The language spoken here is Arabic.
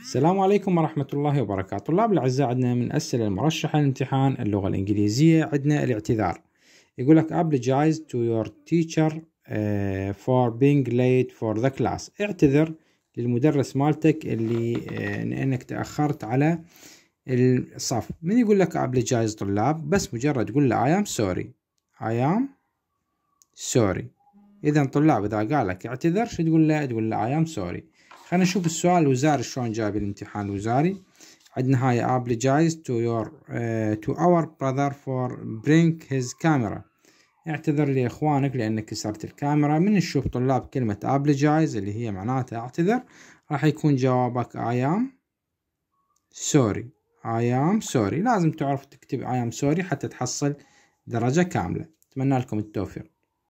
السلام عليكم ورحمة الله وبركاته طلاب الأعزاء عندنا من أسئلة المرشحة لامتحان اللغة الإنجليزية عندنا الاعتذار يقول لك apologize to your teacher uh, for being late for the class اعتذر للمدرس مالتك اللي آه، انك تأخرت على الصف من يقول لك apologize طلاب بس مجرد قول له I am sorry I am sorry اذا طلاب اذا قال لك اعتذر شو تقول له تقول له اي ام سوري خلينا نشوف السؤال الوزاري شلون جايب الامتحان الوزاري عندنا هاي apologize تو يور تو اور our فور برينك هيز كاميرا اعتذر لي اخوانك لانك كسرت الكاميرا من نشوف طلاب كلمة apologize اللي هي معناتها اعتذر راح يكون جوابك I am sorry اي ام سوري لازم تعرف تكتب I am sorry حتى تحصل درجة كاملة اتمنى لكم التوفيق